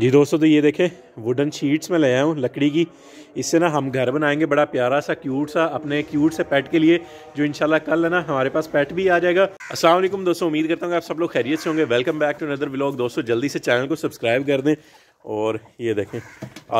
जी दोस्तों तो ये देखें वुडन शीट्स में ले आया हूँ लकड़ी की इससे ना हम घर बनाएंगे बड़ा प्यारा सा क्यूट सा अपने क्यूट से पेट के लिए जो इनशाला कल है ना हमारे पास पेट भी आ जाएगा अस्सलाम वालेकुम दोस्तों उम्मीद करता हूँ आप सब लोग खैरियत से होंगे welcome back to another blog दोस्तों जल्दी से चैनल को सब्सक्राइब कर दें और ये देखें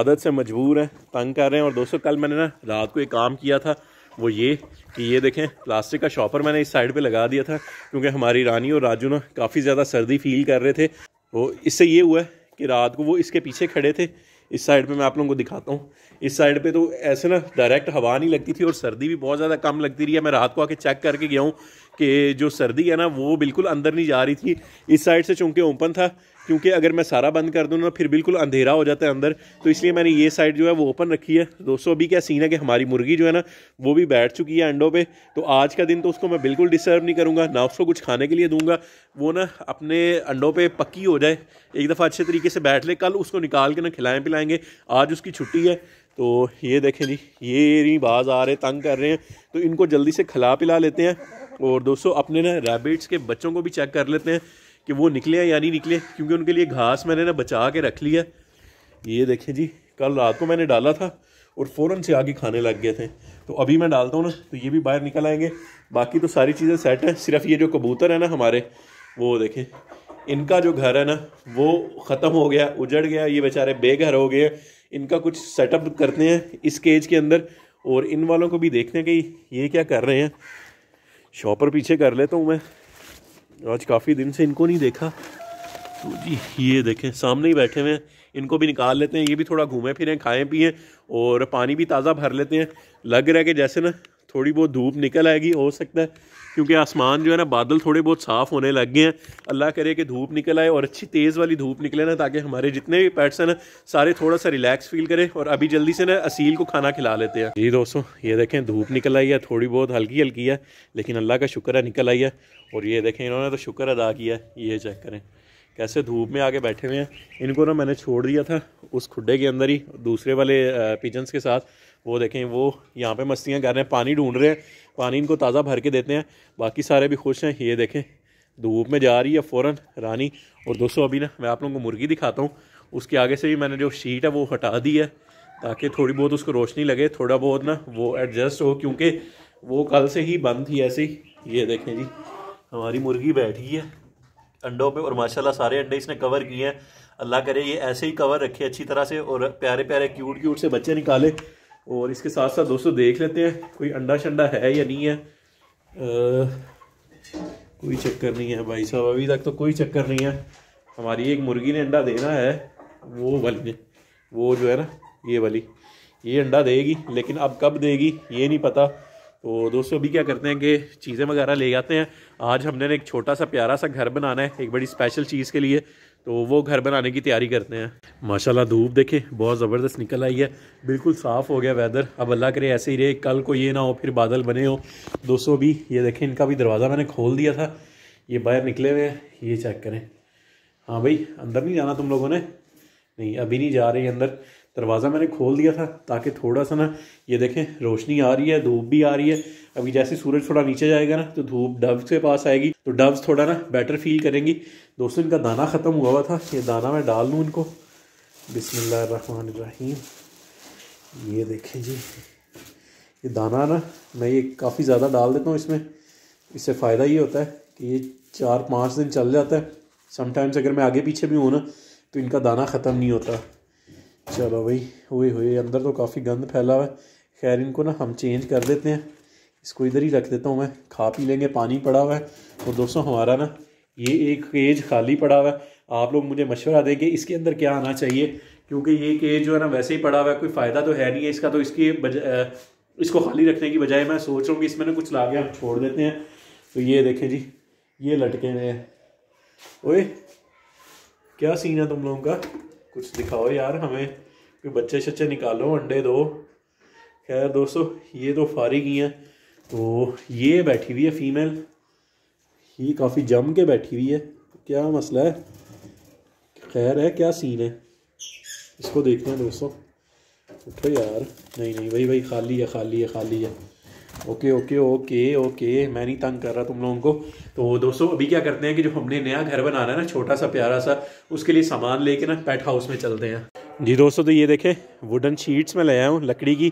आदत से मजबूर हैं तंग कर रहे हैं और दोस्तों कल मैंने ना रात को एक काम किया था वो ये कि ये देखें प्लास्टिक का शॉपर मैंने इस साइड पर लगा दिया था क्योंकि हमारी रानी और राजू ना काफ़ी ज़्यादा सर्दी फील कर रहे थे वो तो इससे ये हुआ है कि रात को वो इसके पीछे खड़े थे इस साइड पे मैं आप लोगों को दिखाता हूँ इस साइड पे तो ऐसे ना डायरेक्ट हवा नहीं लगती थी और सर्दी भी बहुत ज़्यादा कम लगती रही है मैं रात को आके चेक करके गया हूँ कि जो सर्दी है ना वो बिल्कुल अंदर नहीं जा रही थी इस साइड से चूँकि ओपन था क्योंकि अगर मैं सारा बंद कर दूँ ना फिर बिल्कुल अंधेरा हो जाता है अंदर तो इसलिए मैंने ये साइड जो है वो ओपन रखी है दोस्तों अभी क्या सीन है कि हमारी मुर्गी जो है ना वो भी बैठ चुकी है अंडों पे तो आज का दिन तो उसको मैं बिल्कुल डिस्टर्ब नहीं करूँगा ना उसको कुछ खाने के लिए दूँगा वो ना अपने अंडों पर पक्की हो जाए एक दफ़ा अच्छे तरीके से बैठ ले कल उसको निकाल के ना खिलाएँ पिलाएँगे आज उसकी छुट्टी है तो ये देखें जी ये रही बाज आ रहे तंग कर रहे हैं तो इनको जल्दी से खिला पिला लेते हैं और दोस्तों अपने ना रैबिट्स के बच्चों को भी चेक कर लेते हैं कि वो निकले हैं या नहीं निकले क्योंकि उनके लिए घास मैंने ना बचा के रख लिया ये देखें जी कल रात को मैंने डाला था और फ़ौरन से आगे खाने लग गए थे तो अभी मैं डालता हूँ ना तो ये भी बाहर निकल आएंगे बाकी तो सारी चीज़ें सेट हैं सिर्फ ये जो कबूतर है ना हमारे वो देखें इनका जो घर है ना वो ख़त्म हो गया उजड़ गया ये बेचारे बेघर हो गए इनका कुछ सेटअप करते हैं इस केज के अंदर और इन वालों को भी देखते हैं कि ये क्या कर रहे हैं शॉपर पीछे कर लेता हूँ मैं आज काफ़ी दिन से इनको नहीं देखा तो जी ये देखें सामने ही बैठे हुए हैं इनको भी निकाल लेते हैं ये भी थोड़ा घूमें फिरें खाएं पिएं और पानी भी ताज़ा भर लेते हैं लग रहा है कि जैसे ना थोड़ी बहुत धूप निकल आएगी हो सकता है क्योंकि आसमान जो है ना बादल थोड़े बहुत साफ़ होने लग गए हैं अल्लाह करे कि धूप निकल आए और अच्छी तेज़ वाली धूप निकले ना ताकि हमारे जितने भी पैट्स हैं ना सारे थोड़ा सा रिलैक्स फील करें और अभी जल्दी से ना असील को खाना खिला लेते हैं जी दोस्तों ये देखें धूप निकल आई है थोड़ी बहुत हल्की हल्की है लेकिन अल्लाह का शुक्र है निकल आई है और ये देखें इन्होंने तो शुक्र अदा किया है ये चेक करें कैसे धूप में आके बैठे हुए हैं इनको ना मैंने छोड़ दिया था उस खुडे के अंदर ही दूसरे वाले पिजन्स के साथ वो देखें वो यहाँ पे मस्तियाँ कर रहे हैं पानी ढूंढ रहे हैं पानी इनको ताज़ा भर के देते हैं बाकी सारे भी खुश हैं ये देखें धूप में जा रही है फ़ौरन रानी और दोस्तों अभी ना मैं आप लोगों को मुर्गी दिखाता हूँ उसके आगे से भी मैंने जो शीट है वो हटा दी है ताकि थोड़ी बहुत उसको रोशनी लगे थोड़ा बहुत ना वो एडजस्ट हो क्योंकि वो कल से ही बंद थी ऐसे ही ये देखें जी हमारी मुर्गी बैठी है अंडों पे और माशाल्लाह सारे अंडे इसने कवर किए हैं अल्लाह करे ये ऐसे ही कवर रखे अच्छी तरह से और प्यारे प्यारे क्यूट क्यूट से बच्चे निकाले और इसके साथ साथ दोस्तों देख लेते हैं कोई अंडा शंडा है या नहीं है आ, कोई चक्कर नहीं है भाई साहब अभी तक तो कोई चक्कर नहीं है हमारी एक मुर्गी ने अंडा देना है वो वाली वो जो है ना ये वाली ये अंडा देगी लेकिन अब कब देगी ये नहीं पता तो दोस्तों अभी क्या करते हैं कि चीज़ें वगैरह ले जाते हैं आज हमने एक छोटा सा प्यारा सा घर बनाना है एक बड़ी स्पेशल चीज़ के लिए तो वो घर बनाने की तैयारी करते हैं माशाल्लाह धूप देखें बहुत ज़बरदस्त निकल आई है बिल्कुल साफ़ हो गया वेदर अब अल्लाह करे ऐसे ही रहे कल को ये ना हो फिर बादल बने हो सौ भी ये देखें इनका भी दरवाज़ा मैंने खोल दिया था ये बाहर निकले हुए हैं ये चेक करें हाँ भाई अंदर नहीं जाना तुम लोगों ने नहीं अभी नहीं जा रही अंदर दरवाज़ा मैंने खोल दिया था ताकि थोड़ा सा ना ये देखें रोशनी आ रही है धूप भी आ रही है अभी जैसे सूरज थोड़ा नीचे जाएगा ना तो धूप डब्स के पास आएगी तो डब्स थोड़ा ना बेटर फील करेंगी दोस्तों इनका दाना ख़त्म हुआ हुआ था ये दाना मैं डाल लूँ इनको बिसमीम ये देखें जी ये दाना ना मैं ये काफ़ी ज़्यादा डाल देता हूँ इसमें इससे फ़ायदा ये होता है कि ये चार पाँच दिन चल जाता है समटाइम्स अगर मैं आगे पीछे भी हूँ ना तो इनका दाना ख़त्म नहीं होता चलो भाई ओए होए अंदर तो काफ़ी गंद फैला हुआ है खैर इनको ना हम चेंज कर देते हैं इसको इधर ही रख देता हूँ मैं खा पी लेंगे पानी पड़ा हुआ है तो दोस्तों हमारा ना ये एक केज खाली पड़ा हुआ है आप लोग मुझे मशवरा दें कि इसके अंदर क्या आना चाहिए क्योंकि ये केज जो है ना वैसे ही पड़ा हुआ है कोई फ़ायदा तो है नहीं है इसका तो इसकी इसको खाली रखने की बजाय मैं सोच रहा हूँ कि इसमें ना कुछ ला के हम छोड़ देते हैं तो ये देखें जी ये लटके हुए हैं ओए क्या सीन है तुम लोगों का कुछ दिखाओ यार हमें कोई बच्चे शच्चे निकालो अंडे दो खैर दोस्तों ये तो फारिग ही हैं तो ये बैठी हुई है फीमेल ये काफ़ी जम के बैठी हुई है क्या मसला है खैर है क्या सीन है इसको देखते हैं दोस्तों उठो यार नहीं नहीं वही वही खाली है खाली है खाली है ओके ओके ओके ओके मैं नहीं तंग कर रहा तुम लोगों को तो दोस्तों अभी क्या करते हैं कि जो हमने नया घर बनाना है ना छोटा सा प्यारा सा उसके लिए सामान लेके ना पेट हाउस में चलते हैं जी दोस्तों तो ये देखें वुडन शीट्स में ले आया हूँ लकड़ी की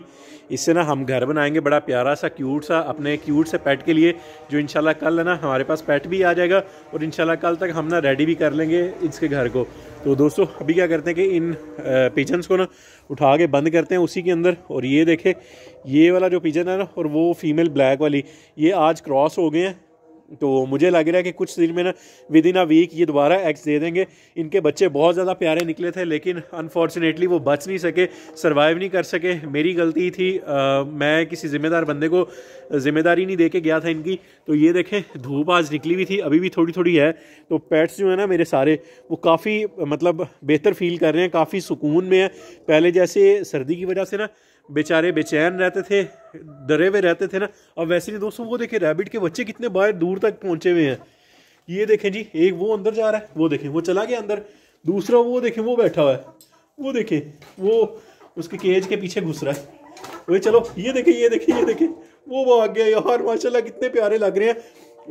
इससे ना हम घर बनाएंगे बड़ा प्यारा सा क्यूट सा अपने क्यूट से पेट के लिए जो इंशाल्लाह कल है ना हमारे पास पेट भी आ जाएगा और इंशाल्लाह कल तक हम ना रेडी भी कर लेंगे इसके घर को तो दोस्तों अभी क्या करते हैं कि इन पिजन्स को ना उठा के बंद करते हैं उसी के अंदर और ये देखे ये वाला जो पिजन है ना और वो फीमेल ब्लैक वाली ये आज क्रॉस हो गए हैं तो मुझे लग रहा है कि कुछ दिन में ना विद इन अ वीक ये दोबारा एक्स दे देंगे इनके बच्चे बहुत ज़्यादा प्यारे निकले थे लेकिन अनफॉर्चुनेटली वो बच नहीं सके सर्वाइव नहीं कर सके मेरी गलती थी आ, मैं किसी ज़िम्मेदार बंदे को ज़िम्मेदारी नहीं दे के गया था इनकी तो ये देखें धूप आज निकली हुई थी अभी भी थोड़ी थोड़ी है तो पेट्स जो है ना मेरे सारे वो काफ़ी मतलब बेहतर फील कर रहे हैं काफ़ी सुकून में है पहले जैसे सर्दी की वजह से ना बेचारे बेचैन रहते थे डरे हुए रहते थे ना अब वैसे नहीं दोस्तों वो देखें रैबिट के बच्चे कितने बाहर दूर तक पहुंचे हुए हैं ये देखें जी एक वो अंदर जा रहा है वो देखें वो चला गया अंदर दूसरा वो देखें वो बैठा हुआ है वो देखें वो उसके केज के पीछे घुस रहा है वही चलो ये देखें ये देखें ये देखें वो आ गया यार माशाल्लाह कितने प्यारे लग रहे हैं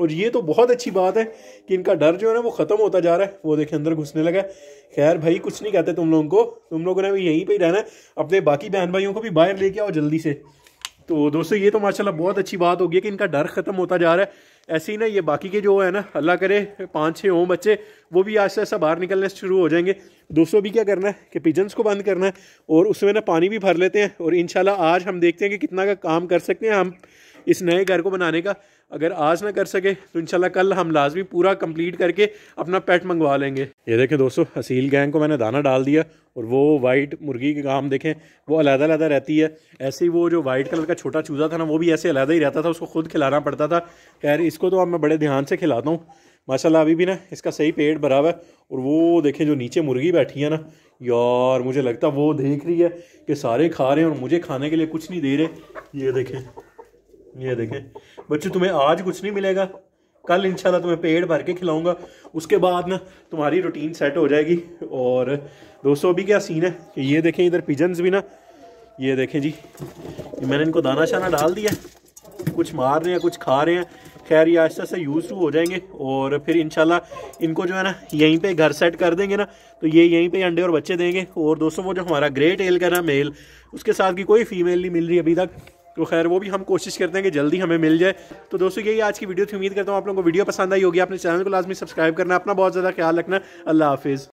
और ये तो बहुत अच्छी बात है कि इनका डर जो है ना वो ख़त्म होता जा रहा है वो देखें अंदर घुसने लगा खैर भाई कुछ नहीं कहते तुम लोगों को तुम लोगों ने भी यहीं पर ही रहना है अपने बाकी बहन भाइयों को भी बाहर लेके आओ जल्दी से तो दोस्तों ये तो माशाल्लाह बहुत अच्छी बात होगी कि इनका डर ख़त्म होता जा रहा है ऐसे ही ना ये बाकी के जो है ना अल्लाह करे पाँच छः हों बच्चे वो भी आज से ऐसा बाहर निकलने शुरू हो जाएंगे दोस्तों भी क्या करना है कि पिजन्स को बंद करना है और उसमें ना पानी भी भर लेते हैं और इन आज हम देखते हैं कि कितना का काम कर सकते हैं हम इस नए घर को बनाने का अगर आज ना कर सके तो इंशाल्लाह कल हम लाजमी पूरा कंप्लीट करके अपना पेट मंगवा लेंगे ये देखें दोस्तों असील गैंग को मैंने दाना डाल दिया और वो वाइट मुर्गी के काम देखें वो अलहदा अलहदा रहती है ऐसे ही वो जो वाइट कलर का छोटा चूजा था ना वो भी ऐसे अलहदा ही रहता था उसको खुद खिलाना पड़ता था खैर इसको तो अब मैं बड़े ध्यान से खिलाता हूँ माशाल्लाह अभी भी ना इसका सही पेट भरा हुआ है और वो देखें जो नीचे मुर्गी बैठी है ना यार मुझे लगता वो देख रही है कि सारे खा रहे हैं और मुझे खाने के लिए कुछ नहीं दे रहे ये देखें ये देखें बच्चे तुम्हें आज कुछ नहीं मिलेगा कल इंशाल्लाह तुम्हें पेड़ भर के खिलाऊंगा उसके बाद ना तुम्हारी रूटीन सेट हो जाएगी और दोस्तों अभी क्या सीन है कि ये देखें इधर पिजन्स भी ना ये देखें जी मैंने इनको दाना शाना डाल दिया कुछ मार रहे हैं कुछ खा रहे हैं खैर ये आहिस्ता से यूज़ टू हो जाएंगे और फिर इनशाला इनको जो है ना यहीं पे घर सेट कर देंगे ना तो ये यहीं पे अंडे और बच्चे देंगे और दोस्तों वो जो हमारा ग्रे टेल का ना मेल उसके साथ की कोई फीमेल नहीं मिल रही अभी तक तो खैर वो भी हम कोशिश करते हैं कि जल्दी हमें मिल जाए तो दोस्तों यही आज की वीडियो थी उम्मीद करता हूँ आप लोगों को वीडियो पसंद आई होगी अपने चैनल को लाजमी सब्सक्राइब करना अपना बहुत ज़्यादा ख्याल रखना अल्लाह हाफिज़